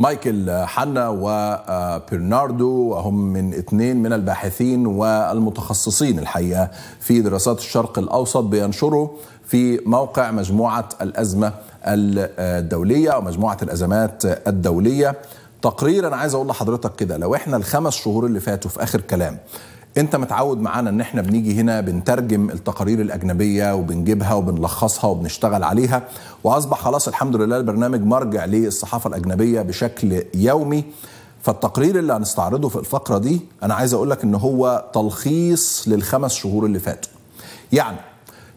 مايكل حنا وبرناردو آه، وهم من اثنين من الباحثين والمتخصصين الحقيقه في دراسات الشرق الاوسط بينشروا في موقع مجموعه الازمه الدوليه او مجموعه الازمات الدوليه تقرير انا عايز اقول لحضرتك كده لو احنا الخمس شهور اللي فاتوا في اخر كلام انت متعود معانا ان احنا بنيجي هنا بنترجم التقارير الاجنبيه وبنجيبها وبنلخصها وبنشتغل عليها واصبح خلاص الحمد لله البرنامج مرجع للصحافه الاجنبيه بشكل يومي فالتقرير اللي هنستعرضه في الفقره دي انا عايز اقول لك ان هو تلخيص للخمس شهور اللي فاتوا يعني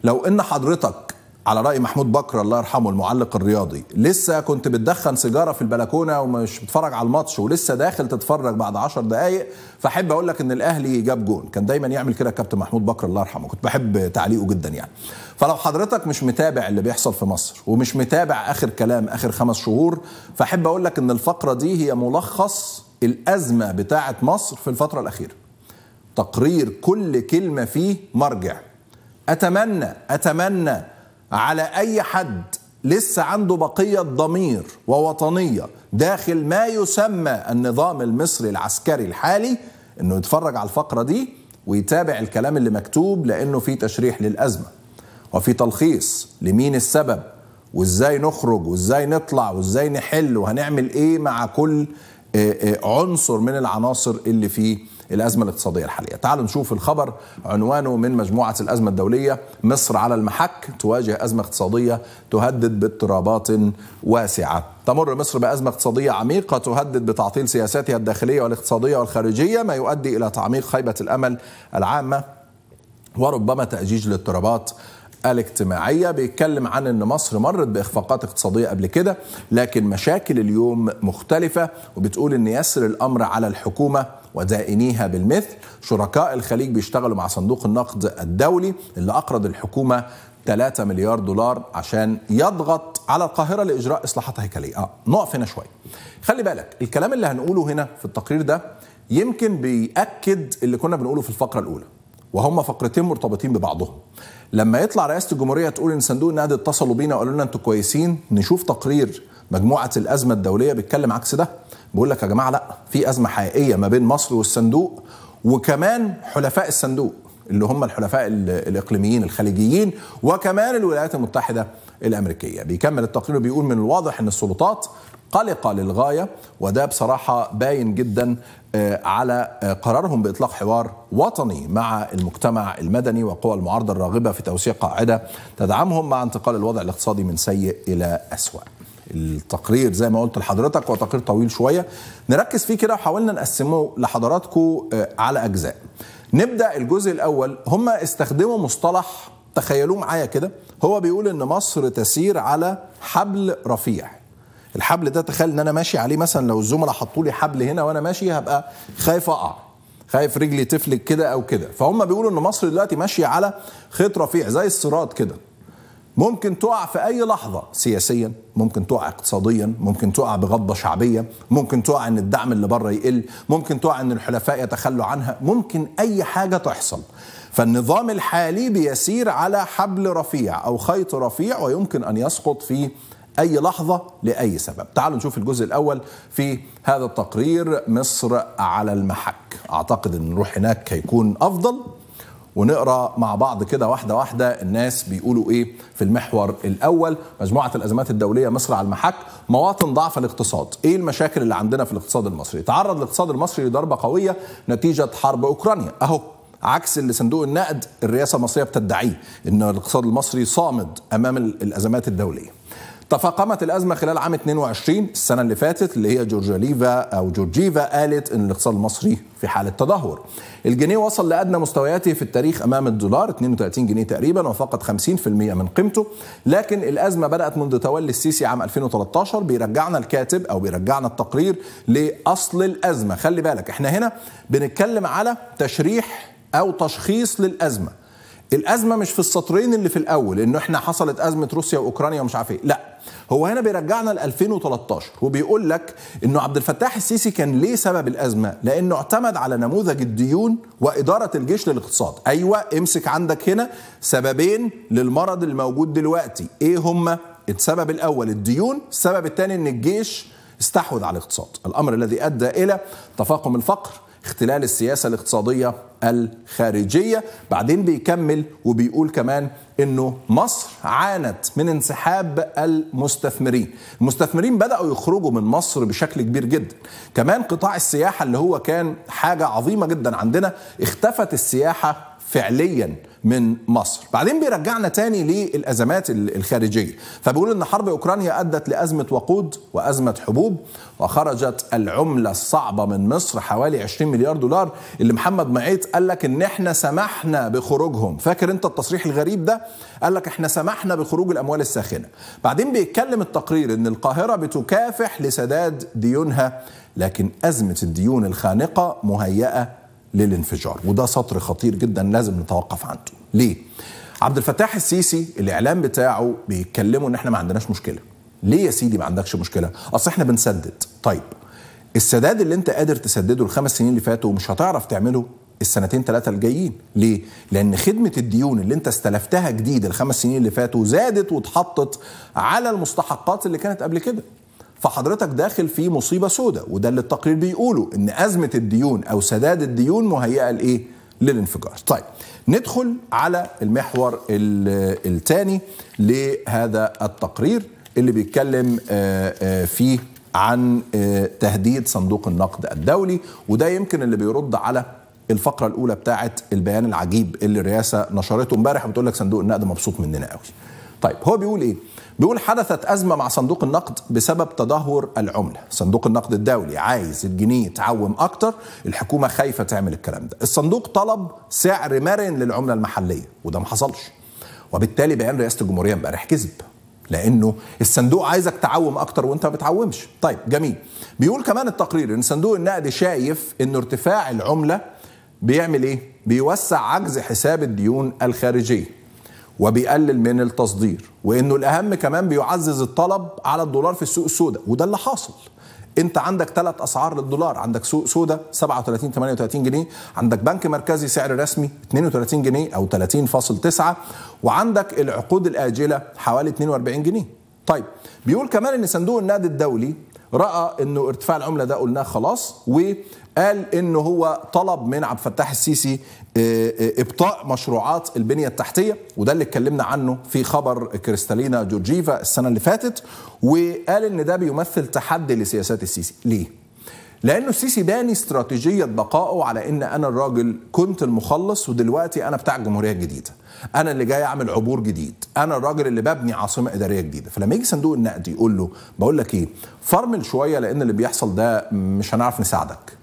لو ان حضرتك على رأي محمود بكر الله يرحمه المعلق الرياضي لسه كنت بتدخن سيجارة في البلكونة ومش بتفرج على الماتش ولسه داخل تتفرج بعد 10 دقايق فأحب أقول لك إن الأهلي جاب جون كان دايما يعمل كده الكابتن محمود بكر الله يرحمه كنت بحب تعليقه جدا يعني فلو حضرتك مش متابع اللي بيحصل في مصر ومش متابع آخر كلام آخر خمس شهور فأحب أقول لك إن الفقرة دي هي ملخص الأزمة بتاعة مصر في الفترة الأخيرة تقرير كل كلمة فيه مرجع أتمنى أتمنى على اي حد لسه عنده بقيه ضمير ووطنيه داخل ما يسمى النظام المصري العسكري الحالي انه يتفرج على الفقره دي ويتابع الكلام اللي مكتوب لانه في تشريح للازمه وفي تلخيص لمين السبب وازاي نخرج وازاي نطلع وازاي نحل وهنعمل ايه مع كل آه، آه، عنصر من العناصر اللي فيه الأزمة الاقتصادية الحالية تعالوا نشوف الخبر عنوانه من مجموعة الأزمة الدولية مصر على المحك تواجه أزمة اقتصادية تهدد باضطرابات واسعة تمر مصر بأزمة اقتصادية عميقة تهدد بتعطيل سياساتها الداخلية والاقتصادية والخارجية ما يؤدي إلى تعميق خيبة الأمل العامة وربما تأجيج الاضطرابات الاجتماعية بيتكلم عن أن مصر مرت بإخفاقات اقتصادية قبل كده لكن مشاكل اليوم مختلفة وبتقول أن يسر الأمر على الحكومة ودائنيها بالمثل شركاء الخليج بيشتغلوا مع صندوق النقد الدولي اللي أقرض الحكومة 3 مليار دولار عشان يضغط على القاهرة لإجراء إصلاحات هيكلية آه نقف هنا شوية خلي بالك الكلام اللي هنقوله هنا في التقرير ده يمكن بيأكد اللي كنا بنقوله في الفقرة الأولى وهم فقرتين مرتبطين ببعضهم لما يطلع رئاسه الجمهوريه تقول ان صندوق النقد اتصلوا بينا وقالوا لنا انتوا كويسين نشوف تقرير مجموعه الازمه الدوليه بيتكلم عكس ده بيقول لك يا جماعه لا في ازمه حقيقيه ما بين مصر والصندوق وكمان حلفاء الصندوق اللي هم الحلفاء الاقليميين الخليجيين وكمان الولايات المتحده الامريكيه بيكمل التقرير بيقول من الواضح ان السلطات قلقة للغاية وده بصراحة باين جدا آه، على آه، قرارهم بإطلاق حوار وطني مع المجتمع المدني وقوى المعارضة الراغبة في توسيع قاعدة تدعمهم مع انتقال الوضع الاقتصادي من سيء إلى أسوأ التقرير زي ما قلت لحضرتك هو تقرير طويل شوية نركز فيه كده وحاولنا نقسمه لحضراتكم آه، على أجزاء نبدأ الجزء الأول هم استخدموا مصطلح تخيلوه معايا كده هو بيقول ان مصر تسير على حبل رفيع الحبل ده تخيل ان انا ماشي عليه مثلا لو الزملاء حطوا لي حبل هنا وانا ماشي هبقى خايف اقع خايف رجلي تفلك كده او كده فهم بيقولوا ان مصر دلوقتي ماشيه على خيط رفيع زي الصراط كده ممكن تقع في اي لحظه سياسيا ممكن تقع اقتصاديا ممكن تقع بغضه شعبيه ممكن تقع ان الدعم اللي بره يقل ممكن تقع ان الحلفاء يتخلوا عنها ممكن اي حاجه تحصل فالنظام الحالي بيسير على حبل رفيع او خيط رفيع ويمكن ان يسقط في أي لحظة لأي سبب تعالوا نشوف الجزء الأول في هذا التقرير مصر على المحك أعتقد أن نروح هناك هيكون أفضل ونقرا مع بعض كده واحده واحده الناس بيقولوا ايه في المحور الاول مجموعه الازمات الدوليه مصر على المحك مواطن ضعف الاقتصاد ايه المشاكل اللي عندنا في الاقتصاد المصري تعرض الاقتصاد المصري لضربه قويه نتيجه حرب اوكرانيا اهو عكس اللي صندوق النقد الرئاسه المصريه بتدعيه ان الاقتصاد المصري صامد امام الازمات الدوليه تفاقمت الازمه خلال عام 22 السنه اللي فاتت اللي هي جورجاليفا او جورجيفا قالت ان الاقتصاد المصري في حاله تدهور. الجنيه وصل لادنى مستوياته في التاريخ امام الدولار 32 جنيه تقريبا وفقد 50% من قيمته، لكن الازمه بدات منذ تولي السيسي عام 2013 بيرجعنا الكاتب او بيرجعنا التقرير لاصل الازمه، خلي بالك احنا هنا بنتكلم على تشريح او تشخيص للازمه. الازمه مش في السطرين اللي في الاول انه احنا حصلت ازمه روسيا واوكرانيا ومش عارف ايه، لا هو هنا بيرجعنا ل 2013 وبيقول لك انه عبد الفتاح السيسي كان ليه سبب الازمه؟ لانه اعتمد على نموذج الديون واداره الجيش للاقتصاد، ايوه امسك عندك هنا سببين للمرض الموجود دلوقتي، ايه هما؟ السبب الاول الديون، السبب الثاني ان الجيش استحوذ على الاقتصاد، الامر الذي ادى الى تفاقم الفقر اختلال السياسة الاقتصادية الخارجية بعدين بيكمل وبيقول كمان انه مصر عانت من انسحاب المستثمرين المستثمرين بدأوا يخرجوا من مصر بشكل كبير جدا كمان قطاع السياحة اللي هو كان حاجة عظيمة جدا عندنا اختفت السياحة فعليا من مصر بعدين بيرجعنا تاني للأزمات الخارجية فبيقول أن حرب أوكرانيا أدت لأزمة وقود وأزمة حبوب وخرجت العملة الصعبة من مصر حوالي 20 مليار دولار اللي محمد معيط قال لك ان احنا سمحنا بخروجهم فاكر انت التصريح الغريب ده قال لك احنا سمحنا بخروج الاموال الساخنة بعدين بيتكلم التقرير ان القاهرة بتكافح لسداد ديونها لكن أزمة الديون الخانقة مهيئة للانفجار وده سطر خطير جدا لازم نتوقف عنده ليه عبد الفتاح السيسي الاعلام بتاعه بيتكلموا ان احنا ما عندناش مشكله ليه يا سيدي ما عندكش مشكله اصل احنا بنسدد طيب السداد اللي انت قادر تسدده الخمس سنين اللي فاتوا مش هتعرف تعمله السنتين ثلاثة الجايين ليه؟ لأن خدمة الديون اللي أنت استلفتها جديد الخمس سنين اللي فاتوا زادت واتحطت على المستحقات اللي كانت قبل كده فحضرتك داخل في مصيبه سوداء وده اللي التقرير بيقوله ان ازمه الديون او سداد الديون مهيئه لايه؟ للانفجار. طيب ندخل على المحور الثاني لهذا التقرير اللي بيتكلم آه، آه، فيه عن آه، تهديد صندوق النقد الدولي وده يمكن اللي بيرد على الفقرة الأولى بتاعت البيان العجيب اللي الرئاسة نشرته امبارح بتقول لك صندوق النقد مبسوط مننا قوي طيب هو بيقول ايه؟ بيقول حدثت ازمه مع صندوق النقد بسبب تدهور العمله، صندوق النقد الدولي عايز الجنيه تعوم اكتر، الحكومه خايفه تعمل الكلام ده، الصندوق طلب سعر مرن للعمله المحليه وده ما حصلش. وبالتالي بيان رئاسه الجمهوريه امبارح كذب لانه الصندوق عايزك تعوم اكتر وانت ما بتعومش طيب جميل بيقول كمان التقرير ان صندوق النقد شايف ان ارتفاع العمله بيعمل ايه بيوسع عجز حساب الديون الخارجيه وبيقلل من التصدير وانه الاهم كمان بيعزز الطلب على الدولار في السوق السوداء وده اللي حاصل انت عندك ثلاث اسعار للدولار عندك سوق سوداء 37 38 جنيه عندك بنك مركزي سعر رسمي 32 جنيه او 30.9 وعندك العقود الاجله حوالي 42 جنيه طيب بيقول كمان ان صندوق النقد الدولي راى انه ارتفاع العمله ده قلناه خلاص قال ان هو طلب من عبد الفتاح السيسي آه، آه، ابطاء مشروعات البنيه التحتيه وده اللي اتكلمنا عنه في خبر كريستالينا جورجيفا السنه اللي فاتت وقال ان ده بيمثل تحدي لسياسات السيسي ليه لانه السيسي باني استراتيجيه بقائه على ان انا الراجل كنت المخلص ودلوقتي انا بتاع الجمهوريه الجديده انا اللي جاي اعمل عبور جديد انا الراجل اللي ببني عاصمه اداريه جديده فلما يجي صندوق النقد يقول له بقول لك ايه فرمل شويه لان اللي بيحصل ده مش هنعرف نساعدك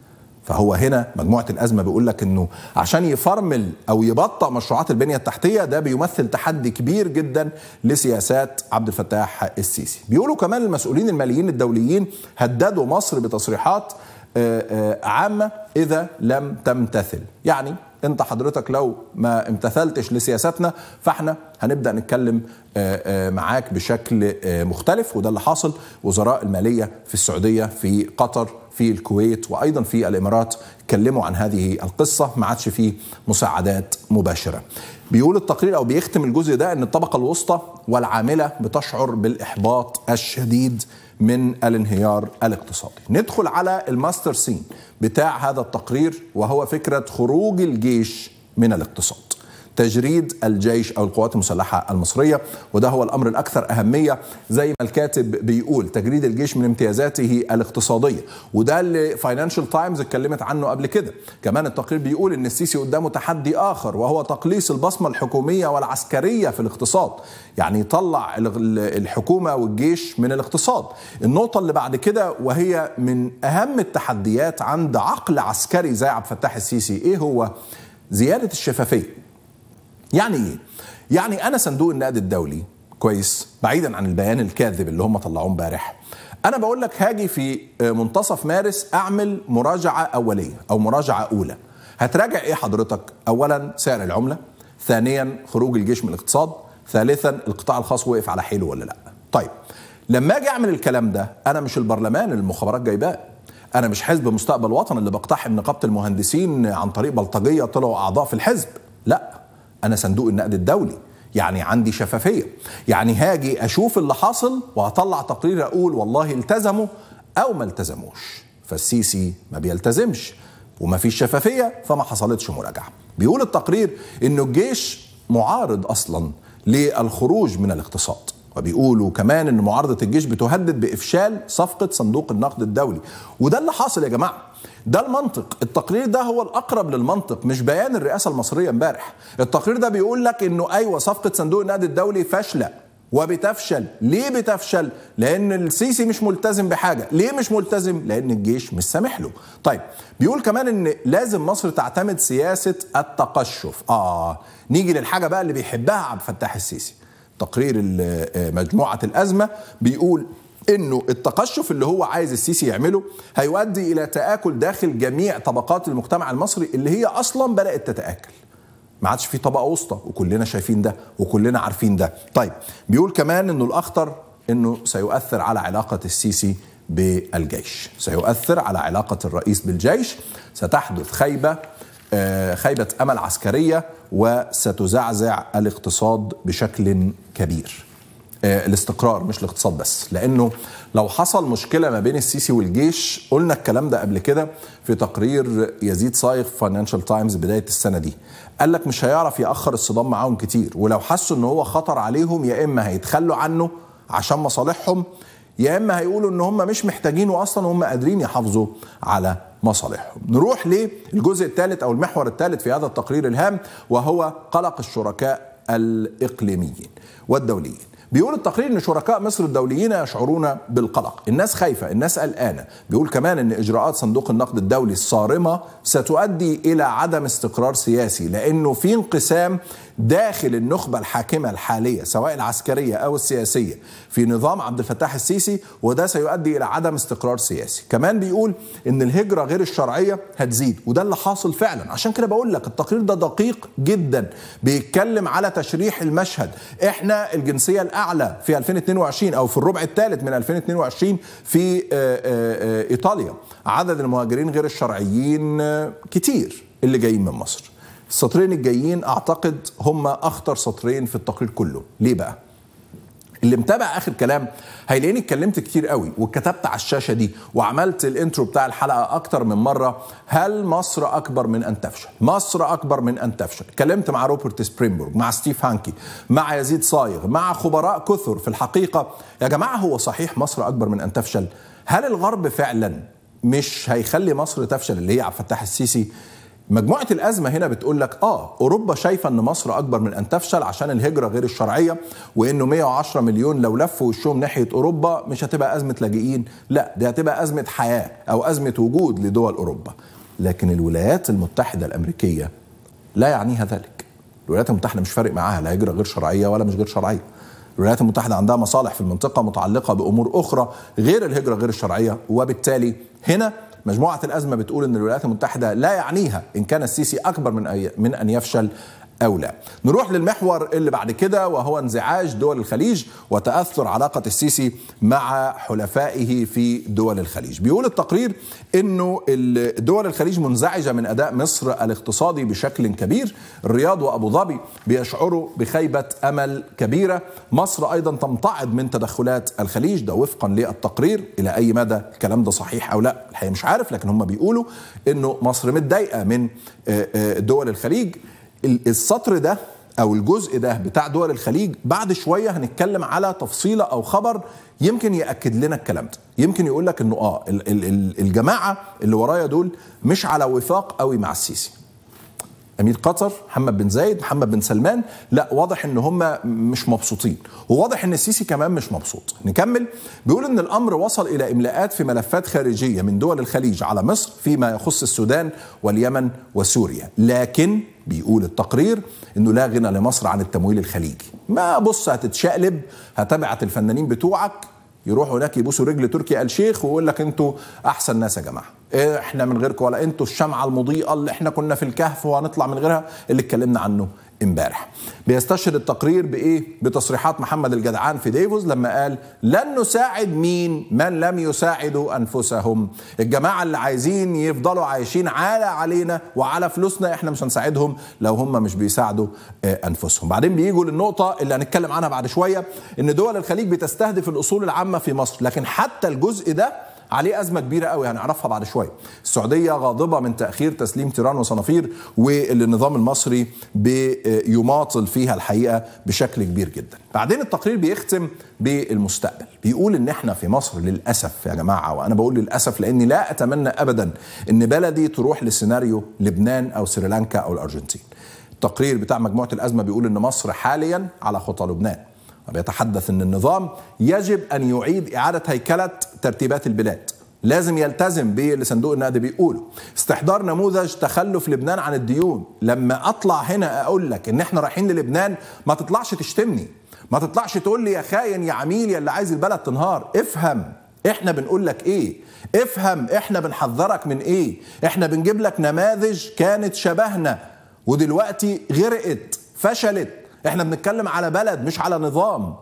فهو هنا مجموعه الازمه بيقول لك انه عشان يفرمل او يبطئ مشروعات البنيه التحتيه ده بيمثل تحدي كبير جدا لسياسات عبد الفتاح السيسي. بيقولوا كمان المسؤولين الماليين الدوليين هددوا مصر بتصريحات آه، آه، عامه اذا لم تمتثل، يعني انت حضرتك لو ما امتثلتش لسياساتنا فاحنا هنبدا نتكلم آه، آه، معاك بشكل آه، مختلف وده اللي حاصل وزراء الماليه في السعوديه في قطر في الكويت وايضا في الامارات اتكلموا عن هذه القصه ما عادش فيه مساعدات مباشره. بيقول التقرير او بيختم الجزء ده ان الطبقه الوسطى والعامله بتشعر بالاحباط الشديد من الانهيار الاقتصادي ندخل على الماستر سين بتاع هذا التقرير وهو فكرة خروج الجيش من الاقتصاد تجريد الجيش أو القوات المسلحة المصرية وده هو الأمر الأكثر أهمية زي ما الكاتب بيقول تجريد الجيش من امتيازاته الاقتصادية وده اللي فاينانشال تايمز اتكلمت عنه قبل كده كمان التقرير بيقول إن السيسي قدامه تحدي آخر وهو تقليص البصمة الحكومية والعسكرية في الاقتصاد يعني يطلع الحكومة والجيش من الاقتصاد النقطة اللي بعد كده وهي من أهم التحديات عند عقل عسكري زي عبد الفتاح السيسي إيه هو زيادة الشفافية يعني ايه؟ يعني انا صندوق النقد الدولي كويس بعيدا عن البيان الكاذب اللي هم طلعوه امبارح انا بقول لك هاجي في آه، منتصف مارس اعمل مراجعه اوليه او مراجعه اولى هتراجع ايه حضرتك اولا سعر العمله ثانيا خروج الجيش من الاقتصاد ثالثا القطاع الخاص وقف على حيله ولا لا طيب لما اجي اعمل الكلام ده انا مش البرلمان المخابرات جايباه انا مش حزب مستقبل وطن اللي بقتحم نقابه المهندسين عن طريق بلطجيه طلعوا اعضاء في الحزب انا صندوق النقد الدولي يعني عندي شفافيه يعني هاجي اشوف اللي حاصل وهطلع تقرير اقول والله التزموا او ما التزموش فالسيسي ما بيلتزمش وما فيش شفافيه فما حصلتش مراجعه بيقول التقرير انه الجيش معارض اصلا للخروج من الاقتصاد وبيقولوا كمان ان معارضه الجيش بتهدد بافشال صفقه صندوق النقد الدولي وده اللي حاصل يا جماعه ده المنطق التقرير ده هو الاقرب للمنطق مش بيان الرئاسه المصريه امبارح التقرير ده بيقول لك انه ايوه صفقه صندوق النقد الدولي فاشله وبتفشل ليه بتفشل لان السيسي مش ملتزم بحاجه ليه مش ملتزم لان الجيش مش سامح له طيب بيقول كمان ان لازم مصر تعتمد سياسه التقشف اه نيجي للحاجه بقى اللي بيحبها عبد الفتاح السيسي تقرير آه، مجموعه الازمه بيقول انه التقشف اللي هو عايز السيسي يعمله هيؤدي الى تاكل داخل جميع طبقات المجتمع المصري اللي هي اصلا بدات تتاكل ما عادش في طبقه وسطى وكلنا شايفين ده وكلنا عارفين ده طيب بيقول كمان انه الاخطر انه سيؤثر على علاقه السيسي بالجيش سيؤثر على علاقه الرئيس بالجيش ستحدث خيبه آه، خيبة أمل عسكرية وستزعزع الاقتصاد بشكل كبير آه، الاستقرار مش الاقتصاد بس لانه لو حصل مشكله ما بين السيسي والجيش قلنا الكلام ده قبل كده في تقرير يزيد صايغ فاينانشال تايمز بدايه السنه دي قال لك مش هيعرف ياخر الصدام معاهم كتير ولو حسوا ان هو خطر عليهم يا اما هيتخلوا عنه عشان مصالحهم يا اما هيقولوا ان هم مش محتاجينه اصلا وهم قادرين يحافظوا على مصالحهم نروح للجزء الثالث أو المحور الثالث في هذا التقرير الهام وهو قلق الشركاء الإقليميين والدوليين بيقول التقرير ان شركاء مصر الدوليين يشعرون بالقلق، الناس خايفه، الناس قلقانه، بيقول كمان ان اجراءات صندوق النقد الدولي الصارمه ستؤدي الى عدم استقرار سياسي لانه في انقسام داخل النخبة الحاكمة الحالية سواء العسكرية أو السياسية في نظام عبد الفتاح السيسي وده سيؤدي إلى عدم استقرار سياسي كمان بيقول إن الهجرة غير الشرعية هتزيد وده اللي حاصل فعلا عشان كده بقول لك التقرير ده دقيق جدا بيتكلم على تشريح المشهد احنا الجنسية الأعلى في 2022 أو في الربع الثالث من 2022 في آه، آه، إيطاليا عدد المهاجرين غير الشرعيين آه، كتير اللي جايين من مصر السطرين الجايين اعتقد هما اخطر سطرين في التقرير كله ليه بقى اللي متابع اخر كلام هيلاقيني اتكلمت كتير قوي وكتبت على الشاشه دي وعملت الانترو بتاع الحلقه اكتر من مره هل مصر اكبر من ان تفشل مصر اكبر من ان تفشل اتكلمت مع روبرت سبرينبورغ مع ستيف هانكي مع يزيد صايغ مع خبراء كثر في الحقيقه يا جماعه هو صحيح مصر اكبر من ان تفشل هل الغرب فعلا مش هيخلي مصر تفشل اللي هي عبد الفتاح السيسي مجموعة الأزمة هنا بتقول لك آه أوروبا شايفة إن مصر أكبر من أن تفشل عشان الهجرة غير الشرعية وإنه 110 مليون لو لفوا وشهم ناحية أوروبا مش هتبقى أزمة لاجئين، لا دي هتبقى أزمة حياة أو أزمة وجود لدول أوروبا. لكن الولايات المتحدة الأمريكية لا يعنيها ذلك. الولايات المتحدة مش فارق معاها لا هجرة غير شرعية ولا مش غير شرعية. الولايات المتحدة عندها مصالح في المنطقة متعلقة بأمور أخرى غير الهجرة غير الشرعية وبالتالي هنا مجموعه الازمه بتقول ان الولايات المتحده لا يعنيها ان كان السيسي اكبر من من ان يفشل أو لا نروح للمحور اللي بعد كده وهو انزعاج دول الخليج وتأثر علاقة السيسي مع حلفائه في دول الخليج بيقول التقرير أنه دول الخليج منزعجة من أداء مصر الاقتصادي بشكل كبير الرياض وأبو ظبي بيشعروا بخيبة أمل كبيرة مصر أيضا تمتعض من تدخلات الخليج ده وفقا للتقرير إلى أي مدى الكلام ده صحيح أو لا الحقيقة مش عارف لكن هم بيقولوا أنه مصر متضايقة من آه، آه، دول الخليج السطر ده او الجزء ده بتاع دول الخليج بعد شويه هنتكلم على تفصيله او خبر يمكن ياكد لنا الكلام ده يمكن يقول لك انه اه الجماعه اللي ورايا دول مش على وفاق قوي مع السيسي امير قطر محمد بن زايد محمد بن سلمان لا واضح ان هم مش مبسوطين وواضح ان السيسي كمان مش مبسوط نكمل بيقول ان الامر وصل الى املاءات في ملفات خارجيه من دول الخليج على مصر فيما يخص السودان واليمن وسوريا لكن بيقول التقرير انه لا غنى لمصر عن التمويل الخليجي ما بص هتتشقلب هتبعت الفنانين بتوعك يروحوا هناك يبوسوا رجل تركي آل شيخ ويقول لك انتوا احسن ناس يا جماعه إيه، احنا من غيركم ولا انتوا الشمعه المضيئه اللي احنا كنا في الكهف وهنطلع من غيرها اللي اتكلمنا عنه امبارح بيستشهد التقرير بايه بتصريحات محمد الجدعان في ديفوز لما قال لن نساعد مين من لم يساعدوا انفسهم الجماعه اللي عايزين يفضلوا عايشين على علينا وعلى فلوسنا احنا مش هنساعدهم لو هم مش بيساعدوا آه، انفسهم بعدين بيجوا للنقطه اللي هنتكلم عنها بعد شويه ان دول الخليج بتستهدف الاصول العامه في مصر لكن حتى الجزء ده عليه ازمه كبيره قوي هنعرفها يعني بعد شويه السعوديه غاضبه من تاخير تسليم تيران وصنافير واللي النظام المصري بيماطل فيها الحقيقه بشكل كبير جدا بعدين التقرير بيختم بالمستقبل بيقول ان احنا في مصر للاسف يا جماعه وانا بقول للاسف لاني لا اتمنى ابدا ان بلدي تروح لسيناريو لبنان او سريلانكا او الارجنتين التقرير بتاع مجموعه الازمه بيقول ان مصر حاليا على خطى لبنان بيتحدث أن النظام يجب أن يعيد إعادة هيكلة ترتيبات البلاد لازم يلتزم باللي صندوق النقد بيقوله استحضار نموذج تخلف لبنان عن الديون لما اطلع هنا اقول لك ان احنا رايحين للبنان ما تطلعش تشتمني ما تطلعش تقول لي يا خاين يا عميل يا اللي عايز البلد تنهار افهم احنا بنقول لك ايه افهم احنا بنحذرك من ايه احنا بنجيب لك نماذج كانت شبهنا ودلوقتي غرقت فشلت احنا بنتكلم على بلد مش على نظام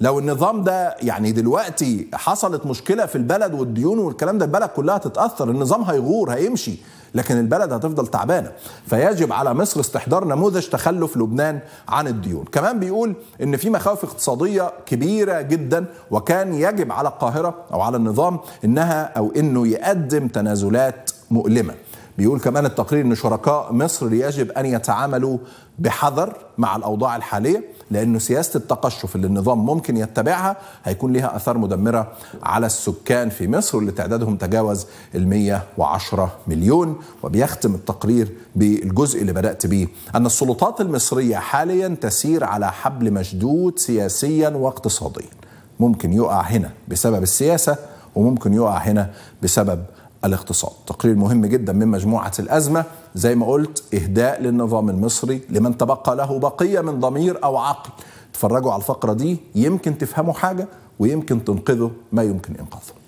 لو النظام ده يعني دلوقتي حصلت مشكله في البلد والديون والكلام ده البلد كلها تتاثر النظام هيغور هيمشي لكن البلد هتفضل تعبانه فيجب على مصر استحضار نموذج تخلف لبنان عن الديون كمان بيقول ان في مخاوف اقتصاديه كبيره جدا وكان يجب على القاهره او على النظام انها او انه يقدم تنازلات مؤلمه بيقول كمان التقرير ان شركاء مصر يجب ان يتعاملوا بحذر مع الاوضاع الحاليه لانه سياسه التقشف اللي النظام ممكن يتبعها هيكون لها اثار مدمره على السكان في مصر واللي تعدادهم تجاوز ال 110 مليون وبيختم التقرير بالجزء اللي بدات بيه ان السلطات المصريه حاليا تسير على حبل مشدود سياسيا واقتصاديا ممكن يقع هنا بسبب السياسه وممكن يقع هنا بسبب الاقتصاد تقرير مهم جدا من مجموعة الأزمة زي ما قلت إهداء للنظام المصري لمن تبقى له بقية من ضمير أو عقل اتفرجوا على الفقرة دي يمكن تفهموا حاجة ويمكن تنقذوا ما يمكن إنقاذه